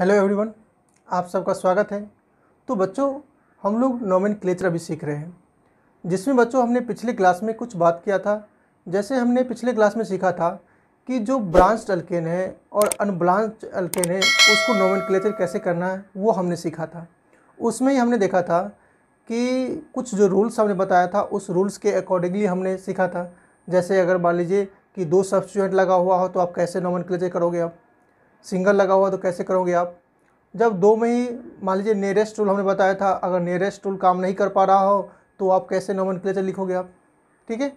hello everyone आप सबका स्वागत है तो बच्चों हम लोग नॉमिन क्लेचर अभी सीख रहे हैं जिसमें बच्चों हमने पिछले क्लास में कुछ बात किया था जैसे हमने पिछले क्लास में सीखा था कि जो ब्रांच अल्केन है और अनब्रांच अल्केन है उसको नॉमिन क्लेचर कैसे करना है वो हमने सीखा था उसमें ही हमने देखा था कि कुछ जो रूल्स हमने बताया था उस रूल्स के अकॉर्डिंगली हमने सीखा था जैसे अगर मान लीजिए कि दो सब्सिट्यूएंट लगा हुआ हो तो आप कैसे नॉमिन करोगे आप सिंगल लगा हुआ तो कैसे करोगे आप जब दो में ही मान लीजिए नियरेस्ट टूल हमने बताया था अगर नियरेस्ट टूल काम नहीं कर पा रहा हो तो आप कैसे क्लेचर लिखोगे आप ठीक है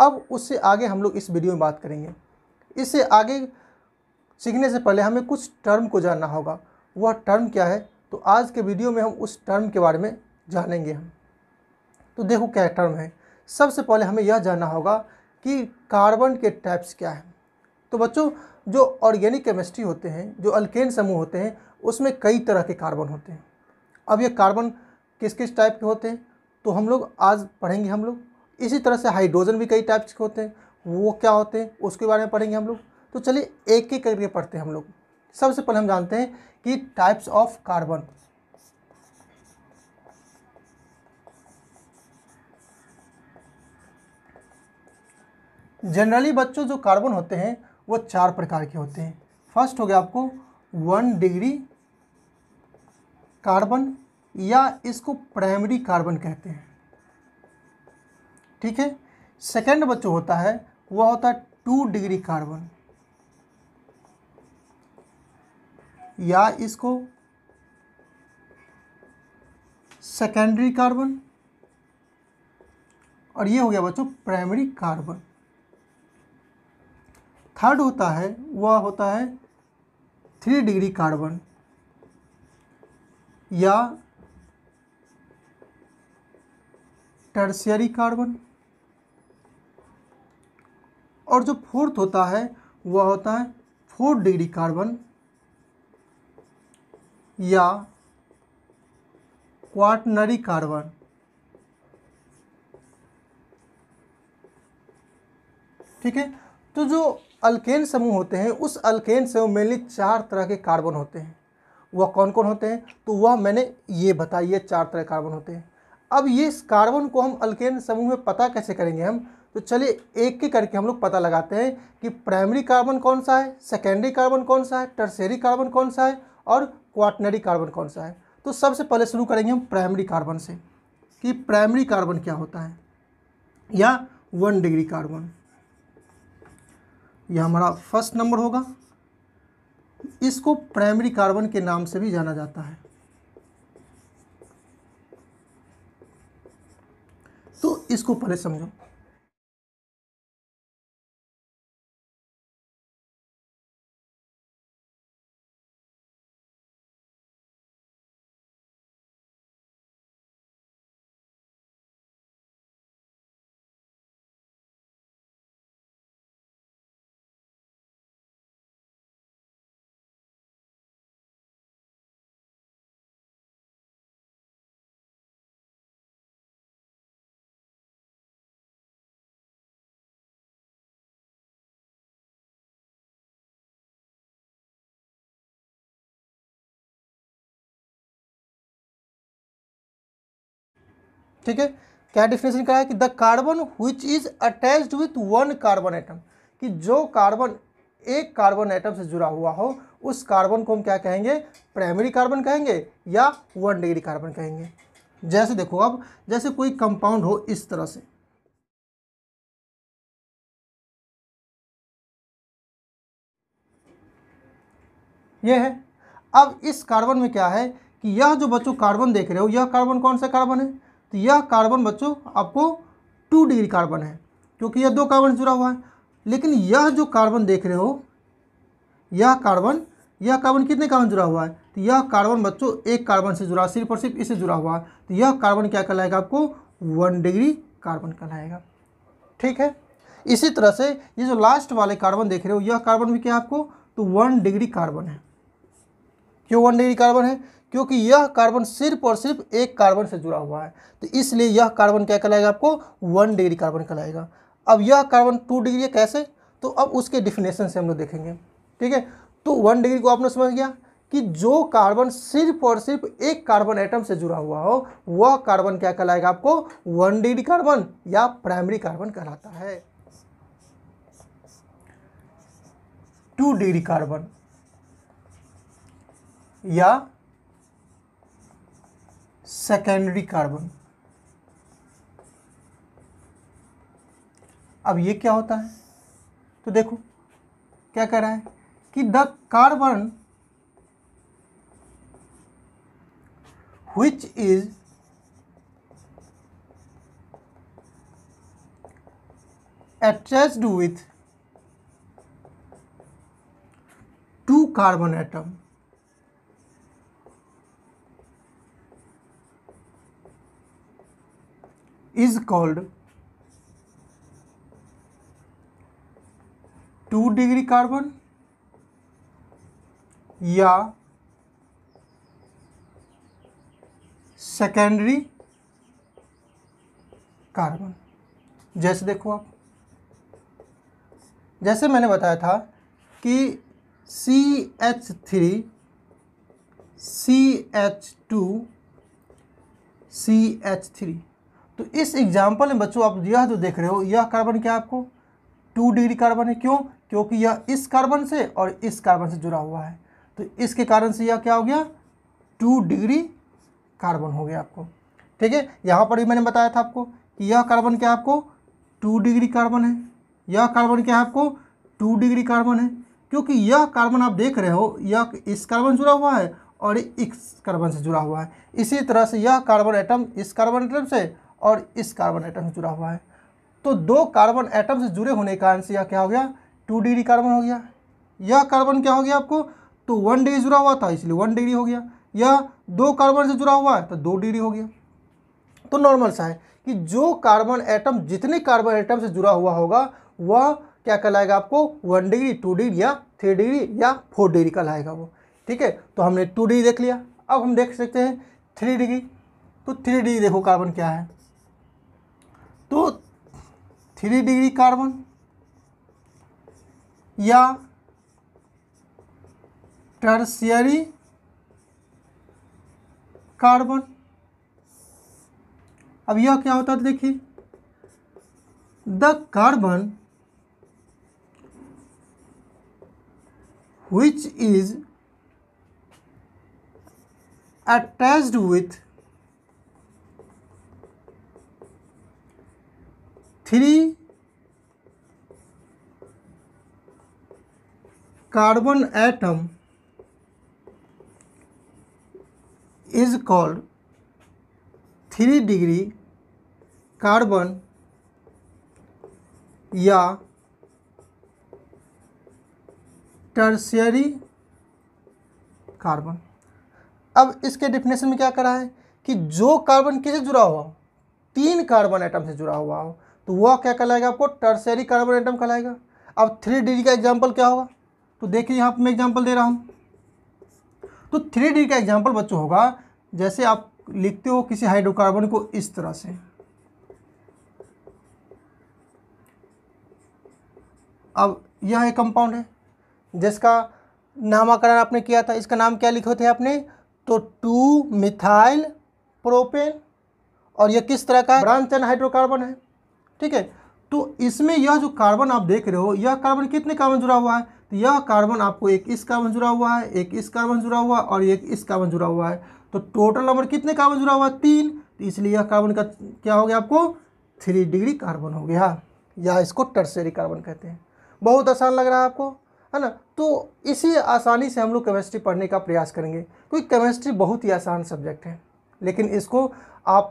अब उससे आगे हम लोग इस वीडियो में बात करेंगे इससे आगे सीखने से पहले हमें कुछ टर्म को जानना होगा वह टर्म क्या है तो आज के वीडियो में हम उस टर्म के बारे में जानेंगे हम तो देखो क्या टर्म है सबसे पहले हमें यह जानना होगा कि कार्बन के टाइप्स क्या हैं तो बच्चों जो ऑर्गेनिक केमिस्ट्री होते हैं जो अल्केन समूह होते हैं उसमें कई तरह के कार्बन होते हैं अब ये कार्बन किस किस टाइप के होते हैं तो हम लोग आज पढ़ेंगे हम लोग इसी तरह से हाइड्रोजन भी कई टाइप्स के होते हैं वो क्या होते हैं उसके बारे में पढ़ेंगे हम लोग तो चलिए एक एक करके पढ़ते हैं हम लोग सबसे पहले हम जानते हैं कि टाइप्स ऑफ कार्बन जनरली बच्चों जो कार्बन होते हैं वो चार प्रकार के होते हैं फर्स्ट हो गया आपको वन डिग्री कार्बन या इसको प्राइमरी कार्बन कहते हैं ठीक है सेकेंड बच्चों होता है वह होता है टू डिग्री कार्बन या इसको सेकेंडरी कार्बन और ये हो गया बच्चों प्राइमरी कार्बन थर्ड होता है वह होता है थ्री डिग्री कार्बन या टर्सियरी कार्बन और जो फोर्थ होता है वह होता है फोर डिग्री कार्बन या क्वाटनरी कार्बन ठीक है तो जो अल्केन समूह होते हैं उस अल्केन समूह मेनली चार तरह के कार्बन होते हैं वह कौन कौन होते हैं तो वह मैंने ये बताइए चार तरह कार्बन होते हैं अब ये इस कार्बन को हम अल्केन समूह में पता कैसे करेंगे हम तो चलिए एक एक करके हम लोग पता लगाते हैं कि प्राइमरी कार्बन कौन सा है सेकेंडरी कार्बन कौन सा है टर्सेरी कार्बन कौन सा है और क्वाटनरी कार्बन कौन सा है तो सबसे पहले शुरू करेंगे हम प्राइमरी कार्बन से कि प्राइमरी कार्बन क्या होता है या वन डिग्री कार्बन यह हमारा फर्स्ट नंबर होगा इसको प्राइमरी कार्बन के नाम से भी जाना जाता है तो इसको पहले समझो ठीक है क्या डिफिनेशन कहा कि the carbon which is attached with one carbon atom कि जो कार्बन एक कार्बन एटम से जुड़ा हुआ हो उस कार्बन को हम क्या कहेंगे प्राइमरी कार्बन कहेंगे या वन डिग्री कार्बन कहेंगे जैसे देखो अब जैसे कोई कंपाउंड हो इस तरह से यह है अब इस कार्बन में क्या है कि यह जो बच्चों कार्बन देख रहे हो यह कार्बन कौन सा कार्बन है तो यह कार्बन बच्चों आपको टू डिग्री कार्बन है क्योंकि यह दो कार्बन जुड़ा हुआ है लेकिन यह जो कार्बन देख रहे हो यह कार्बन यह कार्बन कितने कार्बन जुड़ा हुआ है तो यह कार्बन बच्चों एक कार्बन से जुड़ा सिर्फ और सिर्फ इससे जुड़ा हुआ है तो यह कार्बन क्या कहलाएगा आपको वन डिग्री कार्बन कहलाएगा ठीक है इसी तरह से ये जो लास्ट वाले कार्बन देख रहे हो यह कार्बन भी क्या है आपको तो वन डिग्री कार्बन है क्यों वन डिग्री कार्बन है क्योंकि यह कार्बन सिर्फ और सिर्फ एक कार्बन से जुड़ा हुआ है तो इसलिए यह कार्बन क्या कहलाएगा आपको वन डिग्री कार्बन कहलाएगा अब यह कार्बन टू डिग्री है कैसे तो अब उसके डिफिनेशन से हम लोग देखेंगे ठीक है तो वन डिग्री को आपने समझ गया कि जो कार्बन सिर्फ और सिर्फ एक कार्बन एटम से जुड़ा हुआ हो वह कार्बन क्या कहलाएगा आपको वन डिग्री कार्बन या प्राइमरी कार्बन कहलाता है टू डिग्री कार्बन या सेकेंडरी कार्बन अब ये क्या होता है तो देखो क्या कह रहा है कि the carbon which is attach with two carbon atom is called two degree carbon या सेकेंडरी कार्बन जैसे देखो आप जैसे मैंने बताया था कि C H three C H two C H three तो इस एग्जाम्पल में बच्चों आप यह जो देख रहे हो यह कार्बन क्या आपको टू डिग्री कार्बन है क्यों क्योंकि यह इस कार्बन से और इस कार्बन से जुड़ा हुआ है तो इसके कारण से यह क्या हो गया टू डिग्री कार्बन हो गया आपको ठीक है यहाँ पर भी मैंने बताया था आपको कि यह कार्बन क्या आपको टू डिग्री कार्बन है यह कार्बन क्या है आपको टू डिग्री कार्बन है क्योंकि यह कार्बन आप देख रहे हो यह इस कार्बन जुड़ा हुआ है और इस कार्बन से जुड़ा हुआ है इसी तरह से यह कार्बन एटम इस कार्बन एटम से और इस कार्बन एटम से जुड़ा हुआ है तो दो कार्बन एटम से जुड़े होने के कारण से यह क्या हो गया टू डिग्री कार्बन हो गया यह कार्बन क्या हो गया आपको तो वन डिग्री जुड़ा हुआ था इसलिए वन डिग्री हो गया यह दो कार्बन से जुड़ा हुआ है तो दो डिग्री हो गया तो नॉर्मल सा है कि जो कार्बन एटम जितने कार्बन एटम से जुड़ा हुआ होगा वह क्या कहलाएगा आपको वन डिग्री टू डिग्री या थ्री डिग्री या फोर डिग्री कहलाएगा वो ठीक है तो हमने टू डिग्री देख लिया अब हम देख सकते हैं थ्री डिग्री तो थ्री डिग्री देखो कार्बन क्या है तो थ्री डिग्री कार्बन या टर्सियरी कार्बन अब यह क्या होता है देखिए the carbon which is attached with three carbon atom is called three degree carbon या टर्शियरी कार्बन अब इसके डिफिनेशन में क्या करा है कि जो कार्बन किसे जुड़ा हुआ हो तीन कार्बन एटम से जुड़ा हुआ हो तो वह क्या कहलाएगा आपको टर्सरी कार्बन एटम कहलाएगा अब थ्री डी का एग्जाम्पल क्या होगा तो देखिए यहाँ पर मैं एग्जाम्पल दे रहा हूँ तो थ्री डी का एग्जाम्पल बच्चों होगा जैसे आप लिखते हो किसी हाइड्रोकार्बन को इस तरह से अब यह एक कंपाउंड है जिसका नामकरण आपने किया था इसका नाम क्या लिखे थे आपने तो टू मिथाइल प्रोपेन और यह किस तरह का ब्रांच हाइड्रोकार्बन है ठीक है तो इसमें यह जो कार्बन आप देख रहे हो यह कार्बन कितने कार्बन जुड़ा हुआ है तो यह कार्बन आपको एक इस कार्बन जुड़ा हुआ है एक इस कार्बन जुड़ा हुआ और एक इस कार्बन जुड़ा हुआ है तो टोटल नंबर कितने कार्बन जुड़ा हुआ है तीन तो इसलिए यह कार्बन का क्या हो गया आपको थ्री डिग्री कार्बन हो गया या इसको टर्सरी कार्बन कहते हैं बहुत आसान लग रहा है आपको है ना तो इसी आसानी से हम लोग केमिस्ट्री पढ़ने का प्रयास करेंगे क्योंकि केमिस्ट्री बहुत ही आसान सब्जेक्ट है लेकिन इसको आप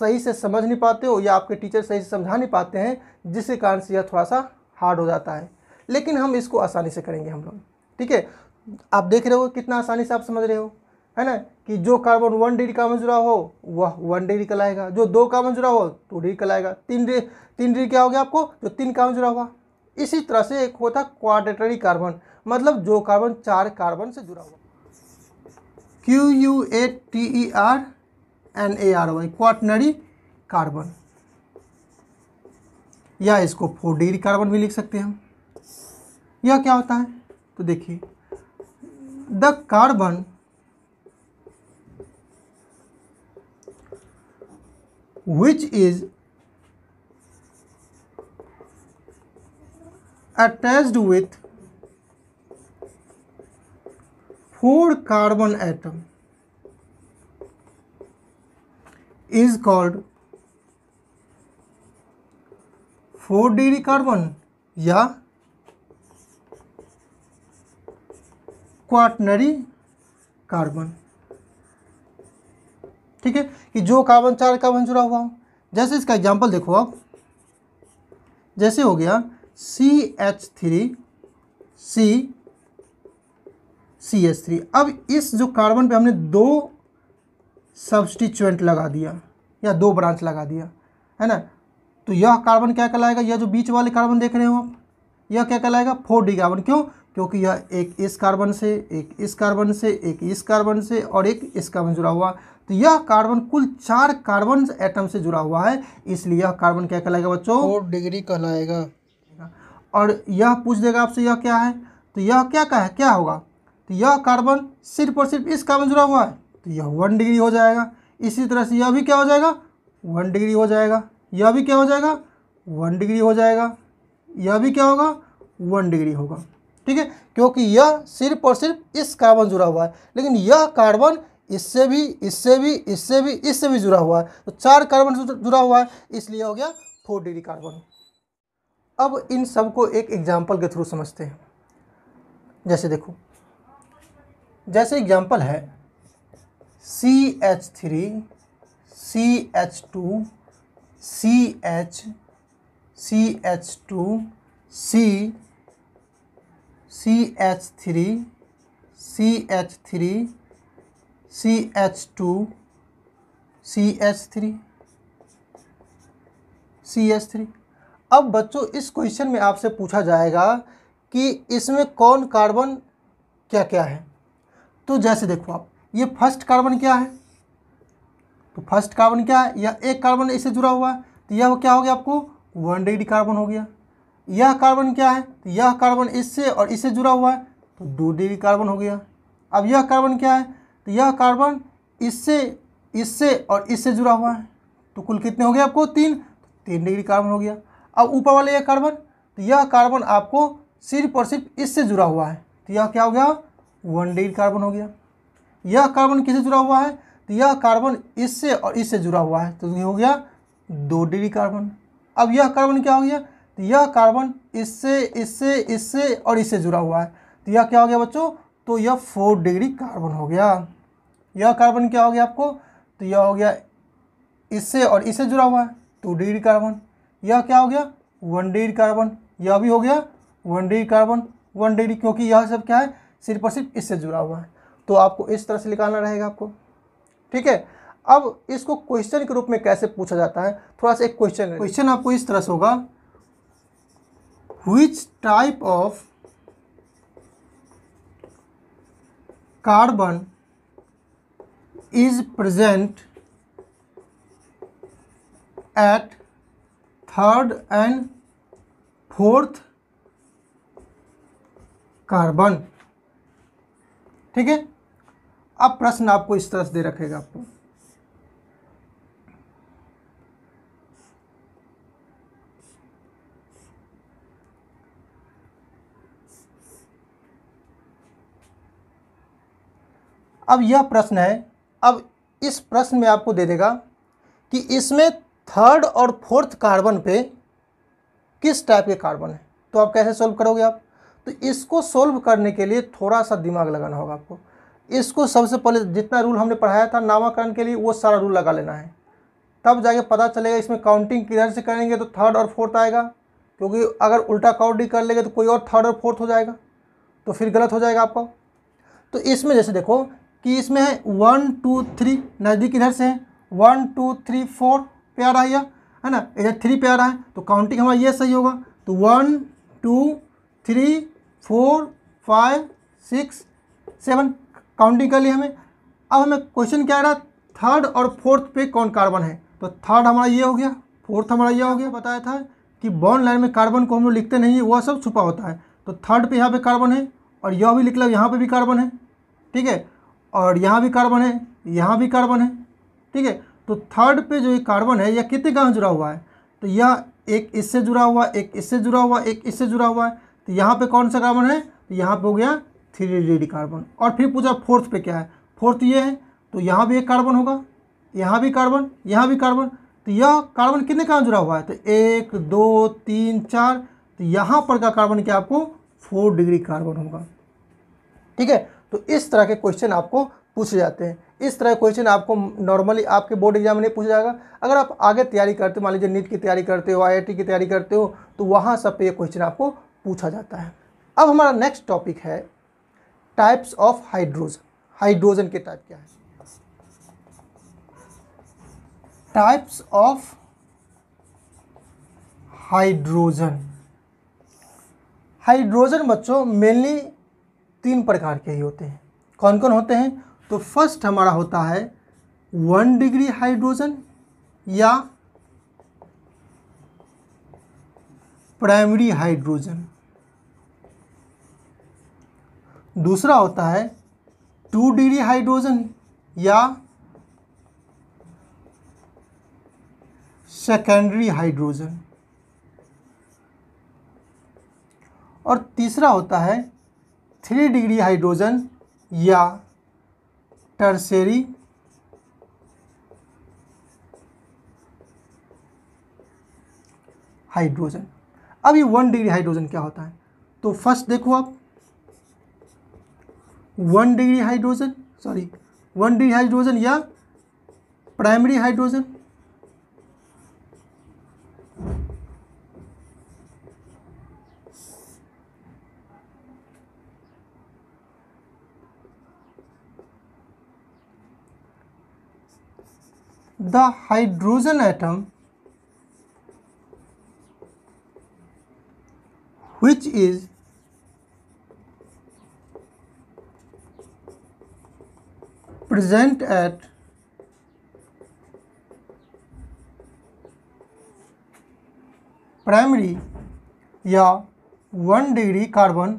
सही से समझ नहीं पाते हो या आपके टीचर सही से समझा नहीं पाते हैं जिसके कारण से यह थोड़ा सा हार्ड हो जाता है लेकिन हम इसको आसानी से करेंगे हम लोग ठीक है आप देख रहे हो कितना आसानी से आप समझ रहे हो है ना कि जो कार्बन वन डिग्री कार्बन जुड़ा हो वह वन डिग्री का लाएगा जो दो कार्बन जुड़ा हो टू डिग्री का लाएगा तीन डिग्री तीन डिग्री क्या हो गया आपको जो तीन कार्बन जुड़ा हुआ इसी तरह से एक होता है क्वाड्रेटरी कार्बन मतलब जो कार्बन चार कार्बन से जुड़ा हुआ Q U A T E R N A R Y quaternary carbon या इसको फोर डिग्री कार्बन भी लिख सकते हैं हम यह क्या होता है तो देखिए the carbon which is attach with four carbon atom is called 4 degree carbon या क्वाटनरी कार्बन ठीक है कि जो कार्बन चार कार्बन जुड़ा हुआ हो जैसे इसका एग्जांपल देखो आप जैसे हो गया C H three C C H three अब इस जो कार्बन पे हमने दो सब्सटिचुएंट लगा दिया या दो ब्रांच लगा दिया है ना तो यह कार्बन क्या कहलाएगा यह जो बीच वाले कार्बन देख रहे हो आप यह क्या कहलाएगा फोर डी कार्बन क्यों क्योंकि यह एक इस कार्बन से एक इस कार्बन से एक इस कार्बन से और एक इस कार्बन जुड़ा हुआ तो यह कार्बन कुल चार कार्बन एटम से जुड़ा हुआ है इसलिए यह कार्बन क्या कहलाएगा बच्चों फोर डिग्री कहलाएगा और यह पूछ देगा आपसे यह क्या है तो यह क्या का है क्या होगा तो यह कार्बन सिर्फ और सिर्फ इस कार्बन जुड़ा हुआ है तो यह वन डिग्री हो जाएगा इसी तरह से यह भी क्या हो जाएगा वन डिग्री हो जाएगा यह भी क्या हो जाएगा वन डिग्री हो जाएगा यह भी क्या होगा वन डिग्री होगा ठीक है क्योंकि यह सिर्फ और सिर्फ इस कार्बन जुड़ा हुआ है लेकिन यह कार्बन इससे भी इससे भी इससे भी इससे भी जुड़ा हुआ है तो चार कार्बन से जुड़ा हुआ है इसलिए हो गया फोर डिग्री कार्बन अब इन सबको एक एग्जाम्पल के थ्रू समझते हैं जैसे देखो जैसे एग्जाम्पल है C H three C H two C H C H two C C H three C H three C H two C H three C H three अब बच्चों इस क्वेश्चन में आपसे पूछा जाएगा कि इसमें कौन कार्बन क्या क्या है तो जैसे देखो आप ये फर्स्ट कार्बन क्या है तो फर्स्ट कार्बन क्या है यह एक कार्बन इससे जुड़ा हुआ है तो यह क्या हो गया आपको वन डिग्री कार्बन हो गया यह कार्बन क्या है तो यह कार्बन इससे और इससे जुड़ा हुआ है तो दो डिग्री कार्बन हो गया अब यह कार्बन क्या है तो यह कार्बन इससे इससे और इससे जुड़ा हुआ है तो कुल कितने हो गए आपको तीन तो तीन डिग्री कार्बन हो गया अब ऊपर वाले यह कार्बन तो यह कार्बन आपको सिर्फ और सिर्फ इससे जुड़ा हुआ है तो यह क्या हो गया वन डिग्री कार्बन हो गया यह कार्बन किससे जुड़ा हुआ है तो यह कार्बन इससे और इससे जुड़ा हुआ है तो ये हो गया दो डिग्री कार्बन अब यह कार्बन क्या हो गया तो यह कार्बन इससे इससे इससे और इससे जुड़ा हुआ है तो यह क्या हो गया बच्चों तो यह फोर डिग्री कार्बन हो गया यह कार्बन क्या हो गया आपको तो यह हो गया इससे और इससे जुड़ा हुआ है टू डिग्री कार्बन यह क्या हो गया वन डिग्री कार्बन यह भी हो गया one degree carbon one degree क्योंकि यह सब क्या है सिर्फ और सिर्फ इससे जुड़ा हुआ है तो आपको इस तरह से निकालना रहेगा आपको ठीक है अब इसको क्वेश्चन के रूप में कैसे पूछा जाता है थोड़ा सा एक क्वेश्चन क्वेश्चन आपको इस तरह से होगा which type of carbon is present at third and fourth carbon ठीक है अब प्रश्न आपको इस तरह से दे रखेगा आपको अब यह प्रश्न है अब इस प्रश्न में आपको दे देगा कि इसमें थर्ड और फोर्थ कार्बन पे किस टाइप के कार्बन है तो आप कैसे सोल्व करोगे आप तो इसको सोल्व करने के लिए थोड़ा सा दिमाग लगाना होगा आपको इसको सबसे पहले जितना रूल हमने पढ़ाया था नामाकरण के लिए वो सारा रूल लगा लेना है तब जाके पता चलेगा इसमें काउंटिंग किधर से करेंगे तो थर्ड और फोर्थ आएगा क्योंकि अगर उल्टा काउंटिंग कर लेंगे तो कोई और थर्ड और फोर्थ हो जाएगा तो फिर गलत हो जाएगा आपका तो इसमें जैसे देखो कि इसमें है वन टू थ्री नज़दीक इधर से है वन टू थ्री फोर प्यार आया है ना इधर थ्री प्यार है तो काउंटिंग हमारा ये सही होगा तो one two three four five six seven counting कर ली हमें अब हमें क्वेश्चन क्या रहा थर्ड और फोर्थ पे कौन कार्बन है तो थर्ड हमारा ये हो गया फोर्थ हमारा ये हो गया बताया था कि बॉन्ड लाइन में कार्बन को हम लोग लिखते नहीं है वह सब छुपा होता है तो थर्ड पे यहाँ पे कार्बन है और यह भी लिख लो यहाँ पे भी कार्बन है ठीक है और यहाँ भी कार्बन है यहाँ भी कार्बन है ठीक है तो थर्ड पे जो ये कार्बन है यह कितने गाँव जुड़ा हुआ है तो यह एक इससे जुड़ा हुआ एक इससे जुड़ा हुआ एक इससे जुड़ा हुआ है तो यहाँ पर कौन सा कार्बन है तो यहाँ पर हो गया थ्री रेडी कार्बन और फिर पूछा फोर्थ पे क्या है फोर्थ ये है तो यहाँ भी एक कार्बन होगा यहाँ भी कार्बन यहाँ भी कार्बन तो यह कार्बन कितने कहाँ जुड़ा हुआ है तो एक दो तीन चार तो यहाँ पर का कार्बन क्या आपको फोर डिग्री कार्बन होगा ठीक है तो इस तरह के क्वेश्चन आपको पूछे जाते हैं इस तरह क्वेश्चन आपको नॉर्मली आपके बोर्ड एग्जाम में नहीं पूछा जाएगा अगर आप आगे तैयारी करते हो मान लीजिए नीट की तैयारी करते हो आई की तैयारी करते हो तो वहाँ सब पे ये क्वेश्चन आपको पूछा जाता है अब हमारा नेक्स्ट टॉपिक है टाइप्स ऑफ हाइड्रोजन हाइड्रोजन के टाइप क्या है टाइप्स ऑफ हाइड्रोजन हाइड्रोजन बच्चों मेनली तीन प्रकार के ही होते हैं कौन कौन होते हैं तो फर्स्ट हमारा होता है वन डिग्री हाइड्रोजन या प्राइमरी हाइड्रोजन दूसरा होता है टू डी हाइड्रोजन या सेकेंडरी हाइड्रोजन और तीसरा होता है थ्री डिग्री हाइड्रोजन या टर्सेरी हाइड्रोजन अभी वन डिग्री हाइड्रोजन क्या होता है तो फर्स्ट देखो आप one degree hydrogen sorry one degree hydrogen या primary hydrogen the hydrogen atom which is present at primary या one degree carbon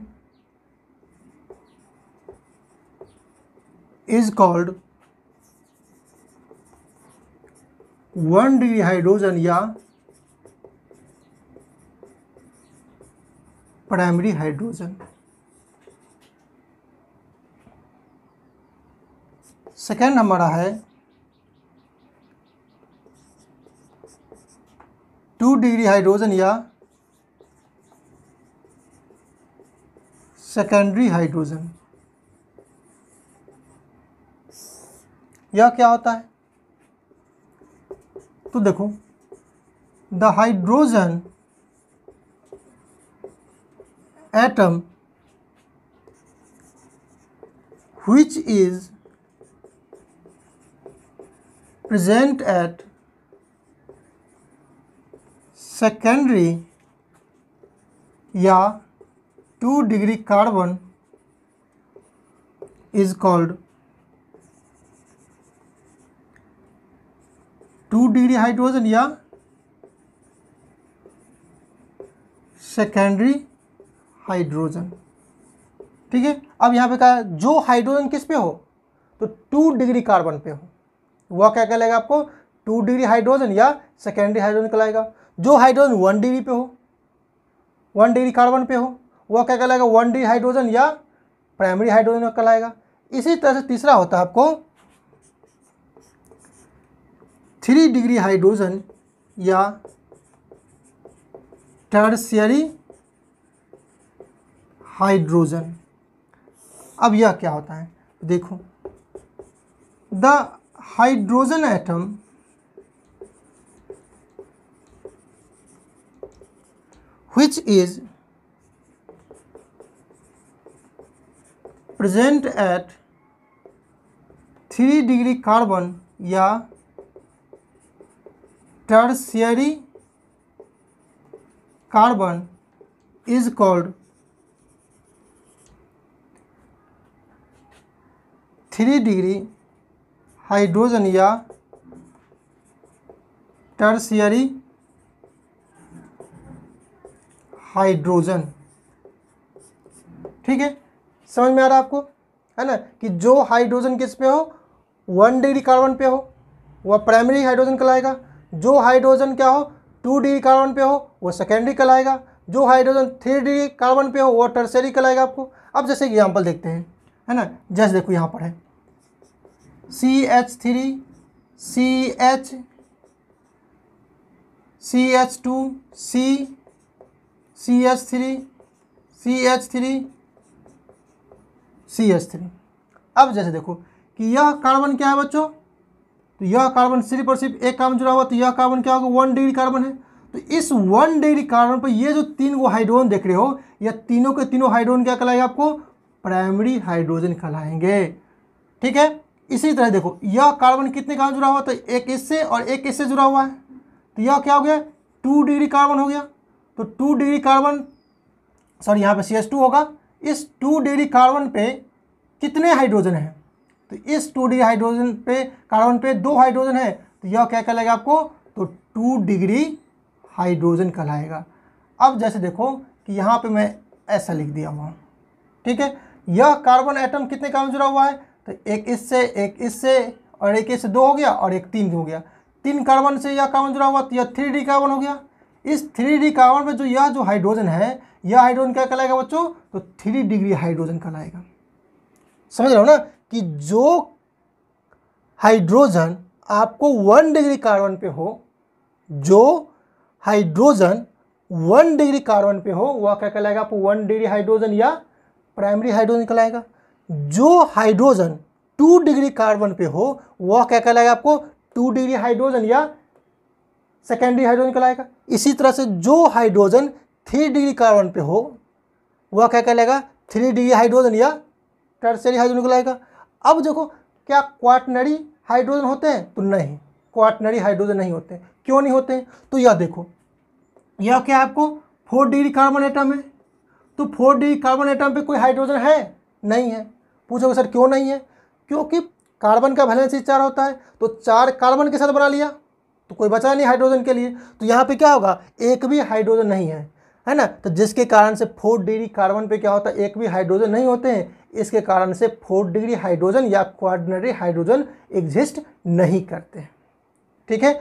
is called one degree hydrogen या प्राइमरी हाइड्रोजन सेकेंड हमारा है टू डिग्री हाइड्रोजन या secondary hydrogen या क्या होता है तो देखो the hydrogen atom which is present at secondary या two degree carbon is called two degree hydrogen या सेकेंडरी हाइड्रोजन ठीक है अब यहाँ पे कहा जो हाइड्रोजन किस पे हो तो टू डिग्री कार्बन पे हो वह क्या कहलाएगा आपको टू डिग्री हाइड्रोजन या सेकेंडरी हाइड्रोजन कहलाएगा जो हाइड्रोजन वन डिग्री पे हो वन डिग्री कार्बन पे हो वह क्या कहलाएगा वन डिग्री हाइड्रोजन या प्राइमरी हाइड्रोजन कहलाएगा इसी तरह से तीसरा होता है आपको थ्री डिग्री हाइड्रोजन या टर्सियरी हाइड्रोजन अब यह क्या होता है देखो the hydrogen atom which is present at three degree carbon या tertiary carbon is called three degree hydrogen या टर्सियरी हाइड्रोजन ठीक है समझ में आ रहा है आपको है ना कि जो हाइड्रोजन किस पे हो वन डिग्री कार्बन पे हो वह प्राइमरी हाइड्रोजन कहलाएगा जो हाइड्रोजन क्या हो टू डिग्री कार्बन पे हो वह सेकेंडरी कहलाएगा जो हाइड्रोजन थ्री डिग्री कार्बन पे हो वह टर्सरी कहलाएगा आपको अब जैसे एग्जाम्पल देखते हैं है ना जैसे देखो यहाँ पर है C H three C H C H two C C H three C H three C H three अब जैसे देखो कि यह कार्बन क्या है बच्चों तो यह कार्बन सिर्फ और सिर्फ एक कार्बन जुड़ा हुआ तो यह कार्बन क्या होगा वन डिग्री कार्बन है तो इस वन डिग्री कार्बन पर ये जो तीन वो हाइड्रोन देख रहे हो या तीनों के तीनों हाइड्रोन क्या कहलाएगा आपको प्राइमरी हाइड्रोजन कहलाएंगे ठीक है इसी तरह देखो यह कार्बन कितने कार्बन जुड़ा हुआ तो एक इससे और एक इससे जुड़ा हुआ है तो यह क्या हो गया टू डिग्री कार्बन हो गया तो टू डिग्री कार्बन सॉरी यहाँ पे सी एस टू होगा इस टू डिग्री कार्बन पे कितने हाइड्रोजन हैं तो इस टू डिग्री हाइड्रोजन पे कार्बन पे दो हाइड्रोजन है तो यह क्या कहलाएगा आपको तो टू डिग्री हाइड्रोजन कहलाएगा अब जैसे देखो कि यहाँ पे मैं ऐसा लिख दिया हुआ ठीक है यह कार्बन एटम कितने कार्बन जुड़ा हुआ है तो एक इससे एक इससे और एक इससे दो हो गया और एक तीन हो गया तीन कार्बन से यह कार्बन जुड़ा हुआ तो यह थ्री डी कार्बन हो गया इस थ्री डी कार्बन में जो यह जो हाइड्रोजन है यह हाइड्रोजन क्या कहलाएगा बच्चों तो थ्री डिग्री हाइड्रोजन कहलाएगा समझ रहे हो ना कि जो हाइड्रोजन आपको वन डिग्री कार्बन पे हो जो हाइड्रोजन वन डिग्री कार्बन पे हो वह क्या कहलाएगा आपको वन डिग्री हाइड्रोजन या प्राइमरी हाइड्रोजन कहलाएगा जो हाइड्रोजन टू डिग्री कार्बन पे हो वह क्या कहलाएगा आपको टू डिग्री हाइड्रोजन या सेकेंडरी हाइड्रोजन कहलाएगा इसी तरह से जो हाइड्रोजन थ्री डिग्री कार्बन पे हो वह क्या कहलाएगा थ्री डिग्री हाइड्रोजन या टर्सरी हाइड्रोजन कहलाएगा अब देखो क्या क्वाटनरी हाइड्रोजन होते हैं तो नहीं क्वाटनरी हाइड्रोजन नहीं होते क्यों नहीं होते तो यह देखो यह क्या आपको फोर डिग्री कार्बन एटम है तो फोर डिग्री कार्बन एटम पे कोई हाइड्रोजन है नहीं है पूछोगे सर क्यों नहीं है क्योंकि कार्बन का वैलेंस ही चार होता है तो चार कार्बन के साथ बना लिया तो कोई बचा नहीं हाइड्रोजन के लिए तो यहाँ पे क्या होगा एक भी हाइड्रोजन नहीं है है ना तो जिसके कारण से फोर डिग्री कार्बन पे क्या होता है एक भी हाइड्रोजन नहीं होते हैं इसके कारण से फोर डिग्री हाइड्रोजन या क्वारनरी हाइड्रोजन एग्जिस्ट नहीं करते ठीक है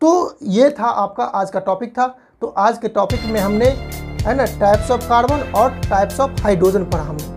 तो ये था आपका आज का टॉपिक था तो आज के टॉपिक में हमने है ना टाइप्स ऑफ कार्बन और टाइप्स ऑफ हाइड्रोजन पढ़ा हमने